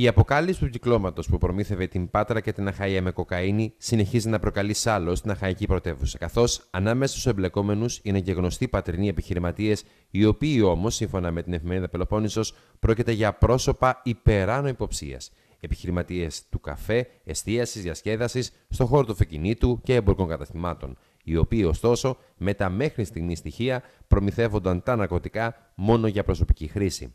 Η αποκάλυψη του κυκλώματος που προμήθευε την Πάτρα και την Αχαία με κοκαίνη συνεχίζει να προκαλεί σάλο στην Αχαϊκή πρωτεύουσα, καθώς ανάμεσα στους εμπλεκόμενους είναι και γνωστοί πατρινοί επιχειρηματίες, οι οποίοι όμως, σύμφωνα με την εφημερίδα Πελοπόννησος, πρόκειται για πρόσωπα υπεράνω υποψίας. Επιχειρηματίες του καφέ, εστίασης, διασκέδασης, στον χώρο του φεκινήτου και εμπορικών καταστημάτων, οι οποίοι ωστόσο με τα μέχρι στιγμής στοιχεία προμηθεύονταν τα ναρκωτικά μόνο για προσωπική χρήση.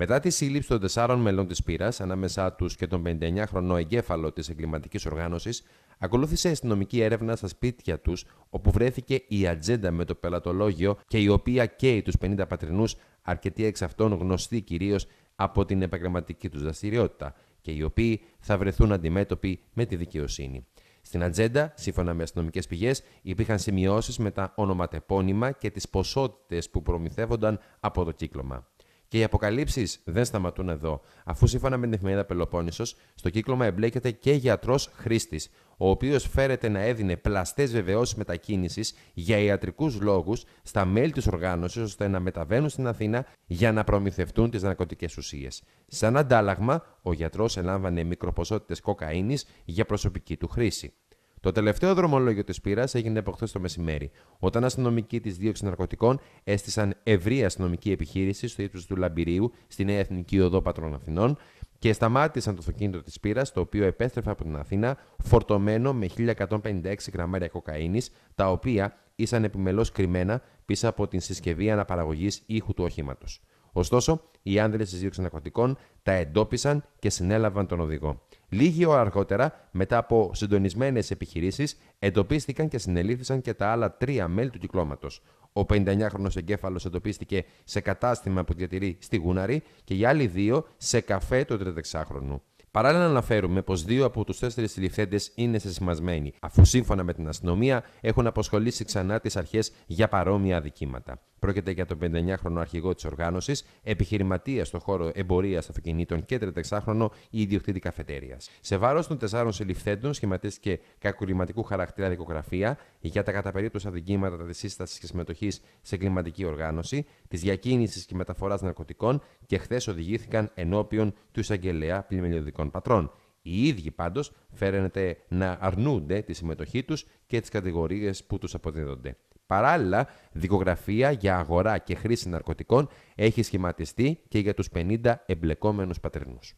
Μετά τη σύλληψη των τεσσάρων μελών της πύρα, ανάμεσά τους και τον 59χρονο εγκέφαλο της εγκληματικής οργάνωσης, ακολούθησε αστυνομική έρευνα στα σπίτια τους, όπου βρέθηκε η ατζέντα με το πελατολόγιο και η οποία καίει τους 50 πατρινούς, αρκετοί εξ αυτών γνωστοί κυρίως από την επαγγελματική τους δραστηριότητα και οι οποίοι θα βρεθούν αντιμέτωποι με τη δικαιοσύνη. Στην ατζέντα, σύμφωνα με αστυνομικές πηγές, υπήρχαν σημειώσεις με τα ονοματεπώνυμα και τις ποσότητες που προμηθεύονταν από το κύκλωμα. Και οι αποκαλύψεις δεν σταματούν εδώ, αφού σύμφωνα με την εφημερίδα Πελοπόννησος, στο κύκλωμα εμπλέκεται και γιατρός χρήστης, ο οποίος φέρεται να έδινε πλαστές βεβαιώσεις μετακίνησης για ιατρικούς λόγους στα μέλη της οργάνωσης, ώστε να μεταβαίνουν στην Αθήνα για να προμηθευτούν τις ναρκωτικές ουσίες. Σαν αντάλλαγμα, ο γιατρός ελάμβανε μικροποσότητες κοκαίνης για προσωπική του χρήση. Το τελευταίο δρομολόγιο της πύρα έγινε από χθες το μεσημέρι, όταν αστυνομικοί της δίωξης ναρκωτικών έστησαν ευρύ αστυνομική επιχείρηση στο ύψος του Λαμπυρίου, στη Νέα Εθνική Οδό Πατρών Αθηνών, και σταμάτησαν το αυτοκίνητο της πύρα το οποίο επέστρεφε από την Αθήνα φορτωμένο με 1156 γραμμάρια κοκαίνης, τα οποία ήσαν επιμελώς κρυμμένα πίσω από την συσκευή αναπαραγωγής ήχου του οχήματος. Ωστόσο, οι άνδρες της δίωξης ναρκωτικών τα εντόπισαν και συνέλαβαν τον οδηγό. Λίγη ώρα αργότερα, μετά από συντονισμένες επιχειρήσεις, εντοπίστηκαν και συνελήφθησαν και τα άλλα τρία μέλη του κυκλώματος. Ο 59χρονο εγκέφαλος εντοπίστηκε σε κατάστημα που διατηρεί στη Γούναρη και οι άλλοι δύο σε καφέ του 36χρονου. Παράλληλα, αναφέρουμε πως δύο από τους τέσσερις συλληφθέντες είναι σεσημασμένοι, αφού σύμφωνα με την αστυνομία έχουν αποσχολήσει ξανά τις αρχές για παρόμοια αδικήματα. Πρόκειται για τον 59χρονο αρχηγό της οργάνωσης, επιχειρηματίας στον χώρο εμπορίας αυτοκινήτων και 36χρονο η ιδιοκτήτη καφετέριας. Σε βάρος των τεσσάρων συλληφθέντων σχηματίστηκε κακουρηματικού χαρακτήρα δικογραφία για τα κατά περίπτωση αδικήματα της σύστασης και συμμετοχής σε κλιματική οργάνωση, της διακίνησης και μεταφοράς ναρκωτικών και χθες οδηγήθηκαν ενώπιον του εισαγγελέα πλημελιωδικών πατρών. Οι ίδιοι πάντως φαίνεται να αρνούνται τη συμμετοχή τους και τις κατηγορίες που τους αποδίδονται. Παράλληλα, δικογραφία για αγορά και χρήση ναρκωτικών έχει σχηματιστεί και για τους 50 εμπλεκόμενους πατρινούς.